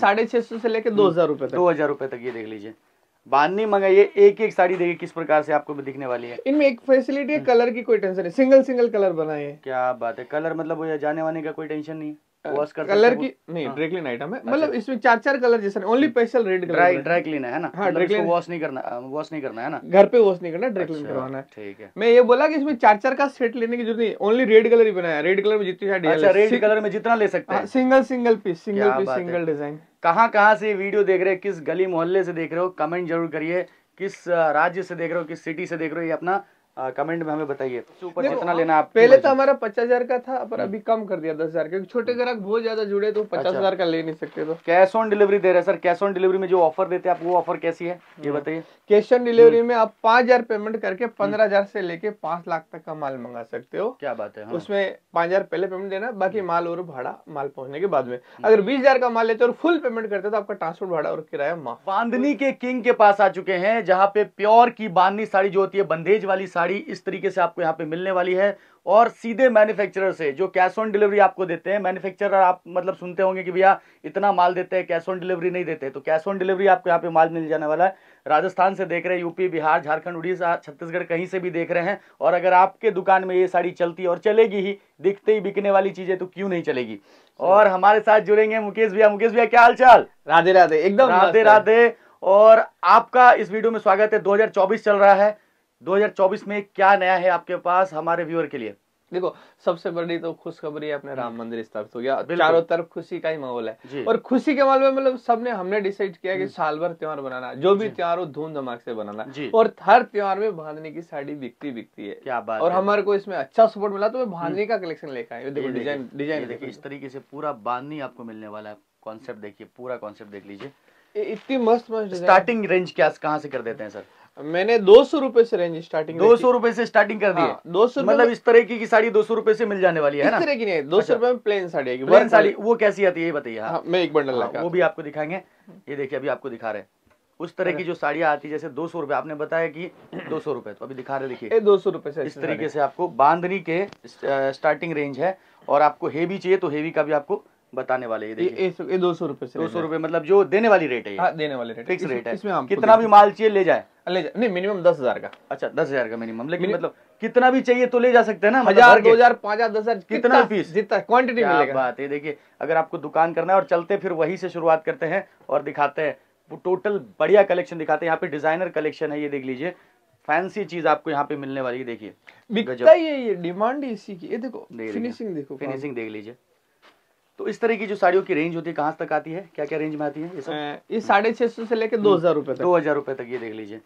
साढ़े छह सौ से लेकर दो हम्म, हजार रुपए दो हजार रुपए तक ये देख लीजिए बांधनी मंगाइए एक एक साड़ी देखिए किस प्रकार से आपको दिखने वाली है इनमें एक फैसिलिटी है कलर हम्म। की कोई टेंशन नहीं सिंगल सिंगल कलर बनाए क्या बात है कलर मतलब जाने वाने का कोई टेंशन नहीं वॉश कर कलर की नहीं ड्राई क्लीन आइटम है मतलब इसमें चार चार colour only special red colour dry clean है ना ड्राई क्लीन वॉश नहीं करना वॉश uh, नहीं करना है ना घर पे वॉश नहीं करना ड्राई अच्छा, क्लीन करवाना है ठीक है मैं ये बोला कि इसमें चार चार का सेट लेने की जरूरत नहीं ओनली रेड कलर ही बनाया रेड कलर में जितनी सारी अच्छा रेड कलर में जितना ले सकते हाँ, हैं single single piece single piece single design कहाँ से वीडियो देख रहे हैं किस गली मोहल्ले से देख रहे हो कमेंट जरूर करिए किस uh, राज्य से देख रहे हो किस सिटी से देख रहे हो ये अपना कमेंट में हमें बताइए सुपर तो कितना लेना आप पहले तो हमारा पचास हजार का था पर हम्म। अभी कम कर दिया दस हजार क्योंकि छोटे हम्म। ग्राहक बहुत ज्यादा जुड़े तो पचास अच्छा। हजार अच्छा। का ले नहीं सकते तो कैश ऑन डिलीवरी दे रहे सर कैश ऑन डिलीवरी में जो ऑफर देते हैं आप वो ऑफर कैसी है ये हम्म। बताइए कैश ऑन डिलीवरी में आप पांच हजार पेमेंट करके पंद्रह हजार से लेके पांच लाख तक का माल मंगा सकते हो क्या बात है हाँ। उसमें पांच हजार पहले पेमेंट देना बाकी माल और भाड़ा माल पहुंचने के बाद में अगर बीस हजार का माल लेते और फुल पेमेंट करते तो आपका ट्रांसपोर्ट भाड़ा और किराया माफ बांधनी के किंग के पास आ चुके हैं जहाँ पे प्योर की बांधनी साड़ी जो होती है बंदेज वाली साड़ी साड़ी इस तरीके से आपको यहाँ पे मिलने वाली है और सीधे मैन्युफैक्चरर से जो कैश ऑन डिलीवरी आपको देते हैं मैन्युफैक्चरर आप मतलब सुनते होंगे कि भैया इतना माल देते हैं कैश ऑन डिलीवरी नहीं देते तो कैश ऑन डिलीवरी आपको यहाँ पे माल मिल जाने वाला है राजस्थान से देख रहे हैं यूपी बिहार झारखंड उड़ीसा छत्तीसगढ़ कहीं से भी देख रहे हैं और अगर आपके दुकान में ये साड़ी चलती है और चलेगी ही दिखते ही बिकने वाली चीजें तो क्यों नहीं चलेगी और हमारे साथ जुड़ेंगे मुकेश भैया मुकेश भैया क्या हाल चाल राधे राधे एकदम राधे राधे और आपका इस वीडियो में स्वागत है 2024 चल रहा है 2024 में क्या नया है आपके पास हमारे व्यूअर के लिए देखो सबसे बड़ी तो खुशखबरी है अपने राम हम्म। मंदिर स्थापित हो गया चारों तरफ खुशी का ही माहौल है और खुशी के माहौल में मतलब सबने हमने डिसाइड किया कि हम्म। साल भर त्यौहार बनाना जो भी त्यौहार हो धूम धमाक से बनाना और हर त्यौहार में बांधने की साड़ी बिकती बिकती है क्या बात और हमारे को इसमें अच्छा सपोर्ट मिला तो मैं बांधनी हम्म। का कलेक्शन लेकर आया देखो डिजाइन डिजाइन देखिए इस तरीके से पूरा बांधनी आपको मिलने वाला है कॉन्सेप्ट देखिए पूरा कॉन्सेप्ट देख लीजिए इतनी मस्त मस्त स्टार्टिंग रेंज क्या कहाँ से कर देते हैं सर मैंने दो सौ रूपये से रेंज स्टार्टिंग हाँ, दो सौ रूपये से स्टार्टिंग कर दी दो सौ मतलब इस तरह की, साड़ी दो सौ रूपये से मिल जाने वाली है इस तरह की नहीं दो सौ अच्छा। रूपये में प्लेन साड़ी आएगी प्लेन साड़ी वो कैसी आती है ये बताइए हाँ। हाँ, मैं एक बंडल लगा वो भी आपको दिखाएंगे ये देखिए अभी आपको दिखा रहे हैं उस तरह की जो साड़ियाँ आती है जैसे दो सौ रूपये आपने बताया कि दो सौ रूपये तो अभी दिखा रहे देखिए दो सौ रूपये से इस तरीके से आपको बांधनी के स्टार्टिंग रेंज है और आपको हेवी चाहिए तो हेवी का भी आपको बताने वाले ये देखिए दो सौ रूपये दो सौ रूपये मतलब जो देने वाली रेट है देने वाली रेट फिक्स रेट है कितना भी माल चाहिए ले जाए ले जा नहीं मिनिमम दस हजार का अच्छा दस हजार का मिनिमम लेकिन मतलब कितना भी चाहिए तो ले जा सकते हैं ना मतलब हजार दो हजार पांच हजार दस हजार कितना फीस जितना क्वांटिटी मिलेगा बात है देखिए अगर आपको दुकान करना है और चलते फिर वही से शुरुआत करते हैं और दिखाते हैं टोटल बढ़िया कलेक्शन दिखाते हैं यहाँ पे डिजाइनर कलेक्शन है ये देख लीजिए फैंसी चीज आपको यहाँ पे मिलने वाली है देखिए बिकता ये ये डिमांड इसी की ये देखो फिनिशिंग देखो फिनिशिंग देख लीजिए तो इस तरह की जो साड़ियों की रेंज होती है कहाँ तक आती है क्या क्या रेंज में आती है ये साढ़े छह सौ से लेकर दो हम्म। हजार रुपए दो हजार रुपए तक ये देख लीजिए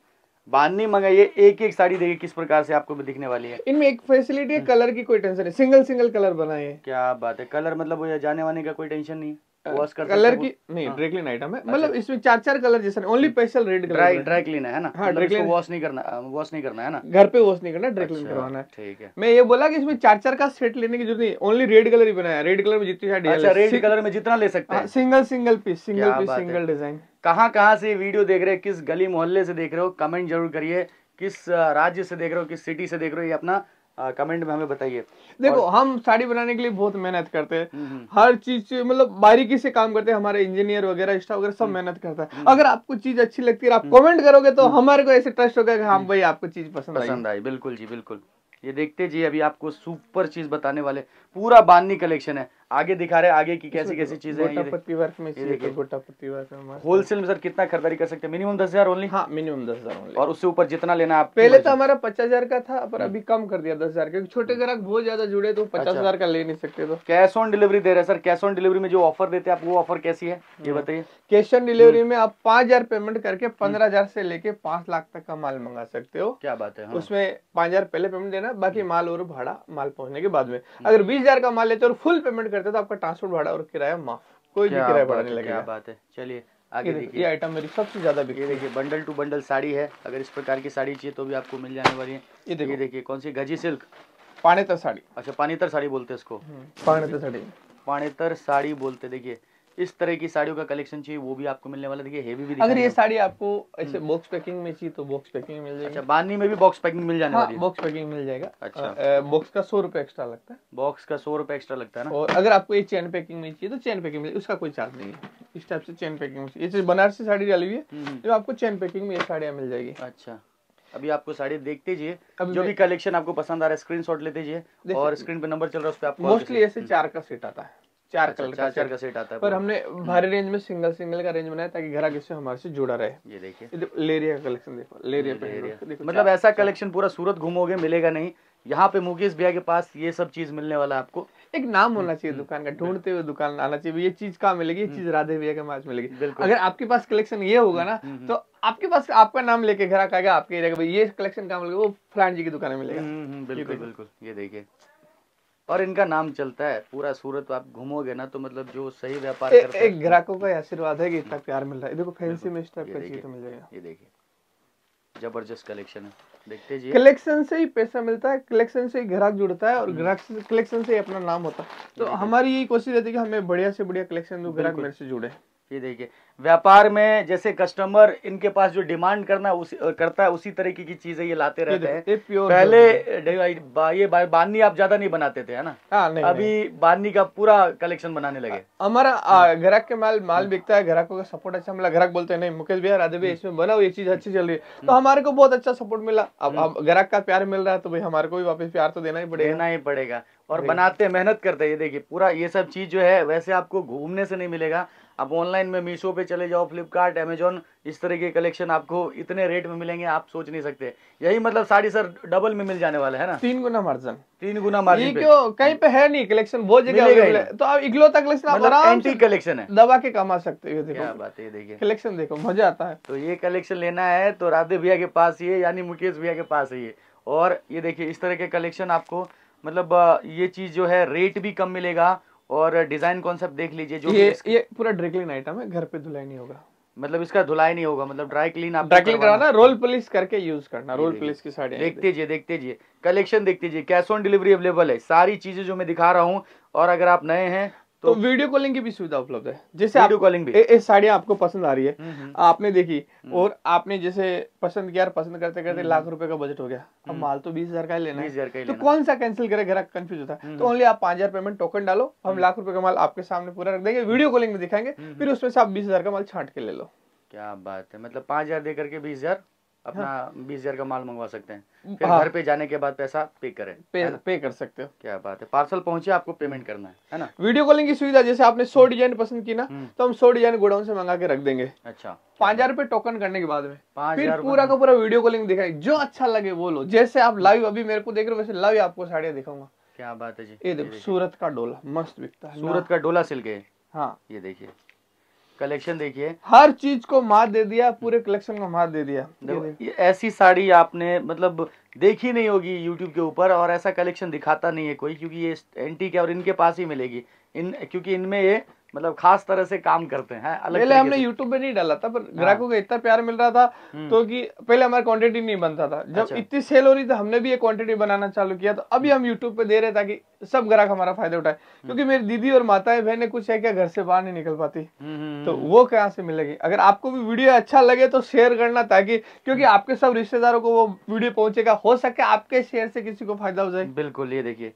बांधनी मंगाइए एक एक साड़ी देखिए किस प्रकार से आपको दिखने वाली है इनमें एक फैसिलिटी है कलर हम्म। की कोई टेंशन नहीं सिंगल सिंगल कलर बनाए क्या बात है कलर मतलब जाने वाने का कोई टेंशन नहीं है कलर की नहीं ड्राई क्लीन आइटम है मतलब अच्छा। इसमें चार चार कलर जैसा only special red dry dry clean है ना हाँ ड्राई क्लीन वॉश नहीं करना वॉश हाँ, नहीं करना है ना घर पे वॉश नहीं करना ड्राई अच्छा, क्लीन करवाना है ठीक है मैं ये बोला कि इसमें चार चार का सेट लेने की जरूरत नहीं ओनली रेड कलर ही बनाया रेड कलर में जितनी अच्छा रेड कलर में जितना ले सकते हाँ, हैं single single piece single piece single design कहाँ कहाँ से वीडियो देख रहे हैं किस गली मोहल्ले से देख रहे हो कमेंट जरूर करिए किस राज्य से देख रहे हो किस सिटी से देख रहे हो ये अपना कमेंट में हमें बताइए देखो और... हम साड़ी बनाने के लिए बहुत मेहनत करते हैं हम्म, हम्म। हर चीज मतलब बारीकी से काम करते हैं हमारे इंजीनियर वगैरह स्टाफ वगैरह सब हम्म। मेहनत करता है अगर आपको चीज अच्छी लगती है आप कमेंट करोगे तो हमारे को ऐसे ट्रस्ट होगा कि हाँ भाई आपको चीज पसंद पसंद आई बिल्कुल जी बिल्कुल ये देखते जी अभी आपको सुपर चीज बताने वाले पूरा बाननी कलेक्शन है आगे दिखा रहे आगे की कैसी कैसी मतलब चीजें होलसेल में तो सर कितना खरीदारी कर सकते हैं मिनिमम दस हजार ओनली हाँ मिनिमम दस हजार और उससे ऊपर जितना लेना आप पहले तो हमारा पचास हजार का था पर हम्म। अभी कम कर दिया दस हजार क्योंकि छोटे हम्म। ग्राहक बहुत ज्यादा जुड़े तो पचास अच्छा। हजार का ले नहीं सकते तो कैश ऑन डिलीवरी दे रहे सर कैश ऑन डिलीवरी में जो ऑफर देते हैं आप वो ऑफर कैसी है ये हाँ। बताइए कैश ऑन डिलीवरी में आप पांच पेमेंट करके हम्म। पंद्रह से लेके पांच लाख तक का माल मंगा सकते हो क्या बात है हाँ। उसमें पांच पहले पेमेंट देना बाकी माल और भाड़ा माल पहुंचने के बाद में अगर बीस का माल लेते हो फुल पेमेंट करते तो आपका ट्रांसपोर्ट भाड़ा और किराया माफ कोई भी किराया भाड़ा नहीं लगेगा बात है चलिए आगे देखिए ये आइटम मेरी सबसे ज्यादा बिकी देखिए बंडल टू बंडल साड़ी है अगर इस प्रकार की साड़ी चाहिए तो भी आपको मिल जाने वाली है ये देखिए कौन सी गजी सिल्क पानीतर साड़ी अच्छा पानीतर साड़ी बोलते हैं इसको हम्म, पानीतर साड़ी पानीतर साड़ी बोलते देखिए इस तरह की साड़ियों का कलेक्शन चाहिए वो भी आपको मिलने वाला देखिए हेवी भी अगर ये साड़ी आपको ऐसे बॉक्स हम्म। पैकिंग में चाहिए तो बॉक्स पैकिंग मिल जाएगी अच्छा बानी में भी बॉक्स पैकिंग मिल जाने हाँ, वाली बॉक्स पैकिंग मिल जाएगा अच्छा बॉक्स का सौ रुपए एक्स्ट्रा लगता है बॉक्स का सौ रुपए एक्स्ट्रा लगता है ना और अगर आपको ये चेन पैकिंग में चाहिए तो चैन पैकिंग मिल उसका कोई चार्ज नहीं है इस टाइप से चैन पैकिंग में चाहिए बनारसी साड़ी डाली हुई है हम्म, हम्म। तो आपको चैन पैकिंग में ये साड़ियाँ मिल जाएगी अच्छा अभी आपको साड़ी देखते जी जो भी कलेक्शन आपको पसंद आ रहा है स्क्रीन शॉट जी और स्क्रीन पे नंबर चल रहा है उस पर आपको मोस्टली ऐसे चार का सेट आता है अच्छा, चार कलर चार, चार का सेट आता है पर हमने भारी रेंज में सिंगल सिंगल का रेंज बनाया ताकि आगे से हमारे से जुड़ा रहे ये देखिए लेरिया का कलेक्शन देखो लेरिया पे मतलब ऐसा कलेक्शन पूरा सूरत घूमोगे मिलेगा नहीं यहाँ पे मुकेश भैया के पास ये सब चीज मिलने वाला आपको एक नाम होना चाहिए हम्म, दुकान का हम्म, ढूंढते हुए दुकान आना चाहिए ये चीज कहाँ मिलेगी ये हम्म। चीज राधे भैया के पास मिलेगी अगर आपके पास कलेक्शन ये होगा ना तो आपके पास आपका नाम लेके घर आएगा आपके एरिया का ये कलेक्शन कहाँ मिलेगा वो फलान जी की दुकान में मिलेगा बिल्कुल बिल्कुल ये देखिए और इनका नाम चलता है पूरा सूरत आप घूमोगे ना तो मतलब जो सही व्यापार ए, करता एक ग्राहकों का आशीर्वाद है कि इतना प्यार मिल रहा है देखो फैंसी में इस टाइप का चीज तो मिल जाएगा ये देखिए जबरदस्त कलेक्शन है देखते जी कलेक्शन से ही पैसा मिलता है कलेक्शन से ही ग्राहक जुड़ता है और हम्म। ग्राहक कलेक्शन से ही अपना नाम होता है तो हमारी यही कोशिश रहती है कि हमें बढ़िया से बढ़िया कलेक्शन ग्राहक मेरे से जुड़े ये देखिए व्यापार में जैसे कस्टमर इनके पास जो डिमांड करना उसी करता है उसी तरीके की चीजें ये लाते रहते हैं पहले ये बाननी आप ज्यादा नहीं बनाते थे है ना आ, हाँ, नहीं, अभी नहीं। बाननी का पूरा कलेक्शन बनाने लगे हमारा हाँ। ग्राहक के माल माल हाँ। बिकता है ग्राहकों का सपोर्ट अच्छा मिला ग्राहक बोलते हैं नहीं मुकेश भैया राधे भैया इसमें बनाओ ये चीज अच्छी चल रही है तो हमारे को बहुत अच्छा सपोर्ट मिला अब ग्राहक का प्यार मिल रहा है तो भाई हमारे को भी वापस प्यार तो देना ही पड़ेगा देना ही पड़ेगा और बनाते मेहनत करते ये देखिए पूरा ये सब चीज जो है वैसे आपको घूमने से नहीं मिलेगा आप ऑनलाइन में मीशो पे चले जाओ फ्लिपकार्ट अमेजोन इस तरह के कलेक्शन आपको इतने रेट में मिलेंगे आप सोच नहीं सकते यही मतलब साड़ी सर डबल में मिल जाने वाला है ना तीन गुना मार्जिन तीन गुना मार्जिन क्यों कहीं पे है नहीं कलेक्शन बहुत जगह तो आप इकलौता कलेक्शन आप कलेक्शन मतलब है दबा के कमा सकते हो देखो बात है देखिए कलेक्शन देखो मजा आता है तो ये कलेक्शन लेना है तो राधे भैया के पास ये यानी मुकेश भैया के पास है ये और ये देखिए इस तरह के कलेक्शन आपको मतलब ये चीज जो है रेट भी कम मिलेगा और डिजाइन कॉन्सेप्ट देख लीजिए जो ये ये पूरा ड्राई क्लीन आइटम है घर पे धुलाई नहीं होगा मतलब इसका धुलाई नहीं होगा मतलब ड्राई क्लीन आप ड्राई क्लीन कराना रोल पुलिस करके यूज करना रोल पुलिस की साड़ी देखते जी देखते जी कलेक्शन देखते जी कैश ऑन डिलीवरी अवेलेबल है सारी चीजें जो मैं दिखा रहा हूँ और अगर आप नए हैं तो, तो, वीडियो कॉलिंग की भी सुविधा उपलब्ध है जैसे वीडियो कॉलिंग भी ये साड़ियाँ आपको पसंद आ रही है हम्म, हम्म। आपने देखी हम्म। और आपने जैसे पसंद किया और पसंद करते करते लाख रुपए का बजट हो गया अब माल तो बीस हजार का ही लेना बीस हजार का तो कौन सा कैंसिल करे घर कंफ्यूज होता है तो ओनली आप पांच हजार पेमेंट टोकन डालो हम लाख रुपए का माल आपके सामने पूरा रख देंगे वीडियो कॉलिंग में दिखाएंगे फिर उसमें से आप बीस का माल छांट के ले लो क्या बात है मतलब पांच हजार दे करके बीस हजार अपना हाँ। बीस हजार का माल मंगवा सकते हैं फिर हाँ। घर पे जाने के बाद पैसा पे करें पे, पे कर सकते हो क्या बात है पार्सल पहुंचे आपको पेमेंट करना है है ना वीडियो कॉलिंग की सुविधा जैसे आपने सौ हम्म। डिजाइन पसंद की ना हम्म। तो हम सौ डिजाइन गोडाउन से मंगा के रख देंगे अच्छा पांच हजार रूपए टोकन करने के बाद में फिर पूरा का पूरा वीडियो कॉलिंग दिखाई जो अच्छा लगे वो लो जैसे आप लाइव अभी मेरे को देख रहे हो वैसे लाइव आपको साड़ियाँ दिखाऊंगा क्या बात है जी ये देखो सूरत का डोला मस्त बिकता है सूरत का डोला सिल के हाँ ये देखिए कलेक्शन देखिए हर चीज को मात दे दिया पूरे कलेक्शन को मात दे दिया देखो ये ऐसी साड़ी आपने मतलब देखी नहीं होगी यूट्यूब के ऊपर और ऐसा कलेक्शन दिखाता नहीं है कोई क्योंकि ये एंटीक है और इनके पास ही मिलेगी इन क्योंकि इनमें ये मतलब खास तरह से काम करते हैं अलग पहले हमने YouTube पे नहीं डाला था पर हाँ। ग्राहकों का इतना प्यार मिल रहा था हम्म। तो कि पहले हमारा क्वांटिटी नहीं बनता था जब अच्छा। इतनी सेल हो रही थी हमने भी ये क्वांटिटी बनाना चालू किया तो अभी हम YouTube पे दे रहे ताकि सब ग्राहक हमारा फायदा उठाए हम्म। क्योंकि मेरी दीदी और माताएं बहने कुछ है क्या घर से बाहर नहीं निकल पाती हम्म, तो वो कहाँ से मिलेगी अगर आपको भी वीडियो अच्छा लगे तो शेयर करना ताकि क्योंकि आपके सब रिश्तेदारों को वो वीडियो पहुंचेगा हो सके आपके शेयर से किसी को फायदा हो जाए बिल्कुल ये देखिए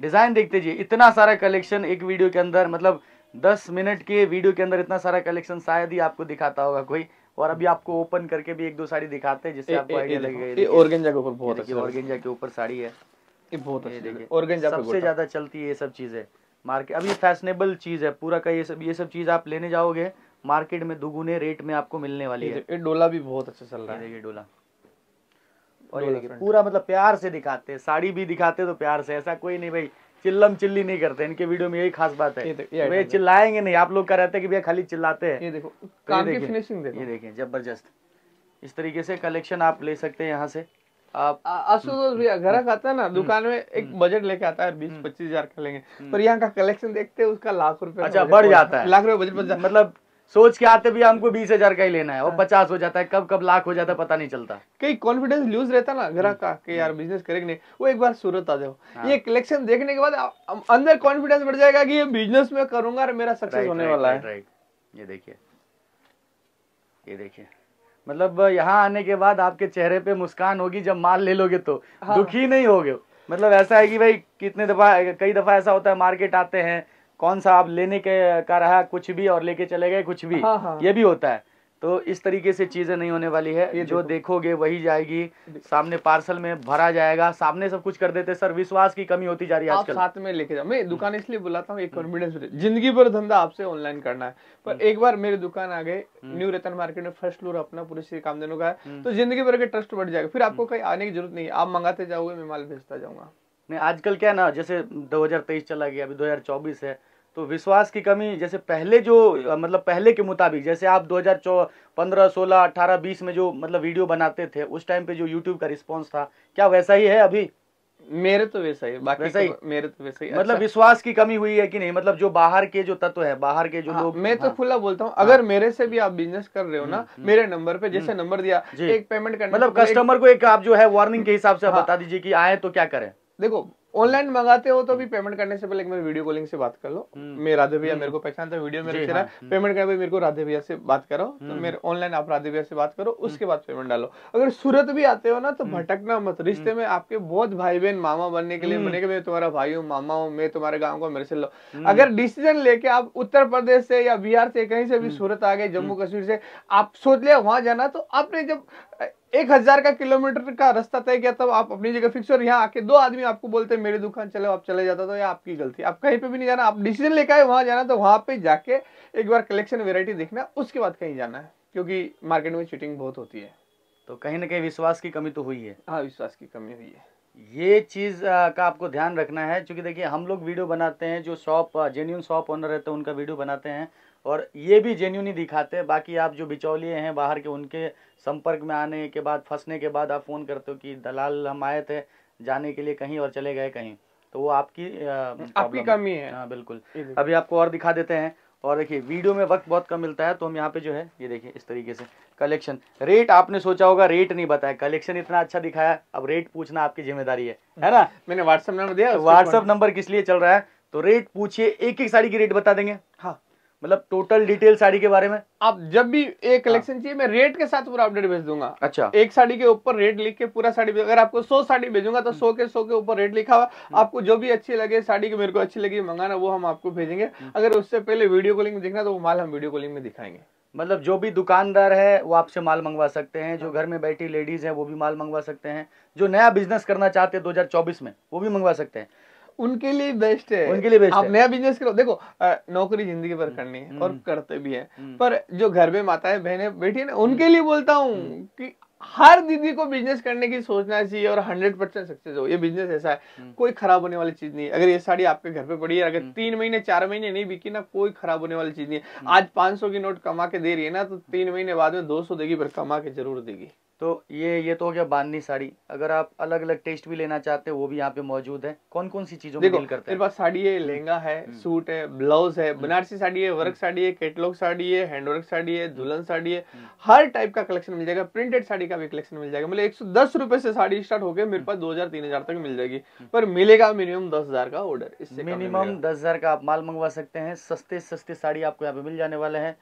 डिजाइन देखते जी इतना सारा कलेक्शन एक वीडियो के अंदर मतलब दस मिनट के वीडियो के अंदर इतना सारा कलेक्शन शायद ही आपको दिखाता होगा कोई और अभी आपको ओपन करके भी एक दो साड़ी दिखाते हैं जिससे आपको आइडिया लगेगा ऑर्गेंजा के ऊपर बहुत अच्छी ऑर्गेंजा के ऊपर साड़ी है ये बहुत अच्छी ऑर्गेंजा सबसे ज्यादा चलती है ये सब चीजें मार्केट अभी फैशनेबल चीज है पूरा का ये सब ये सब चीज आप लेने जाओगे मार्केट में दुगुने रेट में आपको मिलने वाली है ये डोला भी बहुत अच्छा चल रहा है देखिए डोला और ये देखिए पूरा मतलब प्यार से दिखाते हैं साड़ी भी दिखाते तो प्यार से ऐसा कोई नहीं भाई चिल्लम चिल्ली नहीं करते इनके वीडियो में यही खास बात है ये, ये तो चिल्लाएंगे नहीं आप लोग कह रहे थे कि भैया खाली चिल्लाते हैं ये देखो तो काम की फिनिशिंग ये देखिए जबरदस्त इस तरीके से कलेक्शन आप ले सकते हैं यहाँ से आप आशुतोष भैया हम्म, घर आता है ना हम्म, दुकान में एक बजट हम्म, लेके आता है बीस पच्चीस हजार का लेंगे पर यहाँ का कलेक्शन देखते हैं उसका लाख रुपए अच्छा बढ़ जाता है लाख रुपए बजट मतलब सोच के आते भी हमको बीस हजार का ही लेना है और हाँ। पचास हो जाता है कब कब लाख हो जाता है पता नहीं चलता कई कॉन्फिडेंस लूज रहता ना ग्राहक हम्म। का कि यार बिजनेस हम्म। करेंगे नहीं वो एक बार सूरत आ जाओ हाँ। ये कलेक्शन देखने के बाद अंदर कॉन्फिडेंस बढ़ जाएगा कि ये बिजनेस में करूंगा और मेरा सक्सेस होने वाला है ये देखिए ये देखिए मतलब यहाँ आने के बाद आपके चेहरे पे मुस्कान होगी जब माल ले लोगे तो हाँ। दुखी नहीं होगे मतलब ऐसा है कि भाई कितने दफा कई दफा ऐसा होता है मार्केट आते हैं कौन सा आप लेने के का रहा कुछ भी और लेके चले गए कुछ भी हाँ हाँ। ये भी होता है तो इस तरीके से चीजें नहीं होने वाली है ये जो देखोगे वही जाएगी सामने पार्सल में भरा जाएगा सामने सब कुछ कर देते सर विश्वास की कमी होती जा रही है आजकल साथ में लेके जाओ मैं हम्म। दुकान इसलिए बुलाता हूँ एक कॉन्फिडेंस हम्म। जिंदगी भर धंधा आपसे ऑनलाइन करना है पर हम्म। एक बार मेरी दुकान आ गए न्यू रतन मार्केट में फर्स्ट फ्लोर अपना पूरे से काम देने का है तो जिंदगी भर के ट्रस्ट बढ़ जाएगा फिर आपको कहीं आने की जरूरत नहीं है आप मंगाते जाओगे मैं माल भेजता जाऊंगा नहीं आजकल क्या ना जैसे 2023 चला गया अभी 2024 है तो विश्वास की कमी जैसे पहले जो मतलब पहले के मुताबिक जैसे आप 2014 पंद्रह सोलह अट्ठारह बीस में जो मतलब वीडियो बनाते थे उस टाइम पे जो यूट्यूब का रिस्पांस था क्या वैसा ही है अभी मेरे तो वैसा ही बाकी वैसा ही तो, मेरे तो वैसा ही मतलब अच्छा। विश्वास की कमी हुई है कि नहीं मतलब जो बाहर के जो तत्व है बाहर के जो हाँ, लोग मैं तो हाँ, खुला बोलता हूँ अगर हाँ, मेरे से भी आप बिजनेस कर रहे हो ना हम्म, हम्म। मेरे नंबर पे जैसे नंबर हम्म। दिया एक पेमेंट करना मतलब कस्टमर को एक आप जो है वार्निंग के हिसाब से हाँ। बता दीजिए की आए तो क्या करें देखो ऑनलाइन मंगाते हो तो भी पेमेंट करने से पहले एक मेरे वीडियो कॉलिंग से बात कर लो हम्म। मैं राधे भैया हम्म। मेरे को पहचानता वीडियो मेरे चेहरा पेमेंट हाँ। हम्म। करने मेरे को राधे भैया से बात करो तो मेरे ऑनलाइन आप राधे भैया से बात करो उसके बाद पेमेंट डालो अगर सूरत भी आते हो ना तो भटकना मत रिश्ते में आपके बहुत भाई बहन मामा बनने के लिए बने मैं तुम्हारा भाई हूँ मामा हूँ मैं तुम्हारे गाँव को मेरे से लो अगर डिसीजन लेके आप उत्तर प्रदेश से या बिहार से कहीं से भी सूरत आ गए जम्मू कश्मीर से आप सोच लिया वहां जाना तो आपने जब एक हजार का किलोमीटर का रास्ता तय किया तब आप अपनी जगह फिक्स और यहाँ आके दो आदमी आपको बोलते हैं मेरी दुकान चले आप चले जाता तो ये आपकी गलती आप कहीं पे भी नहीं जाना आप डिसीजन लेकर आए वहां जाना तो वहां पे जाके एक बार कलेक्शन वेरायटी देखना उसके बाद कहीं जाना है क्योंकि मार्केट में चीटिंग बहुत होती है तो कहीं ना कहीं विश्वास की कमी तो हुई है हाँ विश्वास की कमी हुई है ये चीज़ का आपको ध्यान रखना है क्योंकि देखिए हम लोग वीडियो बनाते हैं जो शॉप जेन्यून शॉप ओनर रहते हैं उनका वीडियो बनाते हैं और ये भी जेन्यून ही दिखाते बाकी आप जो बिचौलिए हैं बाहर के उनके संपर्क में आने के बाद फंसने के बाद आप फ़ोन करते हो कि दलाल हम आए थे जाने के लिए कहीं और चले गए कहीं तो वो आपकी आपकी कमी है हाँ बिल्कुल अभी आपको और दिखा देते हैं और देखिए वीडियो में वक्त बहुत कम मिलता है तो हम यहाँ पे जो है ये देखिए इस तरीके से कलेक्शन रेट आपने सोचा होगा रेट नहीं बताया कलेक्शन इतना अच्छा दिखाया अब रेट पूछना आपकी जिम्मेदारी है है ना मैंने व्हाट्सअप नंबर दिया व्हाट्सअप नंबर किस लिए चल रहा है तो रेट पूछिए एक एक साड़ी की रेट बता देंगे हाँ मतलब टोटल डिटेल साड़ी के बारे में आप जब भी एक कलेक्शन हाँ। चाहिए मैं रेट के साथ पूरा अपडेट भेज दूंगा अच्छा एक साड़ी के ऊपर रेट लिख के पूरा साड़ी अगर आपको सौ साड़ी भेजूंगा तो हम्म। सौ के सौ के ऊपर रेट लिखा हुआ हम्म। आपको जो भी अच्छी लगे साड़ी की मेरे को अच्छी लगी मंगाना वो हम आपको भेजेंगे हम्म। अगर उससे पहले वीडियो कॉलिंग में देखना तो वो माल हम वीडियो कॉलिंग में दिखाएंगे मतलब जो भी दुकानदार है वो आपसे माल मंगवा सकते हैं जो हाँ। घर में बैठी लेडीज है वो भी माल मंगवा सकते हैं जो नया बिजनेस करना चाहते हैं 2024 में वो भी मंगवा सकते हैं उनके लिए बेस्ट है उनके लिए बेस्ट आप नया बिजनेस करो देखो नौकरी जिंदगी भर हम्म, करनी है हम्म। और करते भी है हम्म। पर जो घर में माता है बहने बेटी है ना उनके लिए बोलता हूँ कि हर दीदी को बिजनेस करने की सोचना चाहिए और हंड्रेड परसेंट सक्सेस हो ये बिजनेस ऐसा है कोई खराब होने वाली चीज नहीं अगर ये साड़ी आपके घर पे पड़ी है अगर तीन महीने चार महीने नहीं बिकी ना कोई खराब होने वाली चीज नहीं है आज पांच सौ की नोट कमा के दे रही है ना तो तीन महीने बाद में दो सौ देगी पर कमा के जरूर देगी तो ये ये तो हो गया बाननी साड़ी अगर आप अलग अलग टेस्ट भी लेना चाहते हैं वो भी यहाँ पे मौजूद है कौन कौन सी चीजों में करते हैं पास साड़ी है लहंगा है हम्म। सूट है ब्लाउज है हम्म। बनारसी साड़ी है वर्क हम्म। साड़ी है कैटलॉग साड़ी है हैंडवर्क साड़ी है दुल्हन साड़ी है हर टाइप का कलेक्शन मिल जाएगा प्रिंटेड साड़ी का भी कलेक्शन मिल जाएगा मतलब एक सौ दस रुपए से साड़ी स्टार्ट होकर मेरे पास दो हजार तीन हजार तक मिल जाएगी पर मिलेगा मिनिमम दस हजार का ऑर्डर इससे मिनिमम दस हजार का आप माल मंगवा सकते हैं सस्ते सस्ते साड़ी आपको यहाँ पे मिल जाने वाले हैं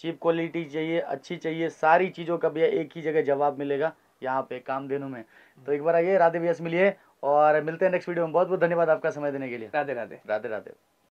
चीप क्वालिटी चाहिए अच्छी चाहिए सारी चीज़ों का भैया एक ही जगह जवाब मिलेगा यहाँ पे काम देने में तो एक बार आइए राधे भैया से मिलिए और मिलते हैं नेक्स्ट वीडियो में बहुत बहुत धन्यवाद आपका समय देने के लिए राधे राधे राधे राधे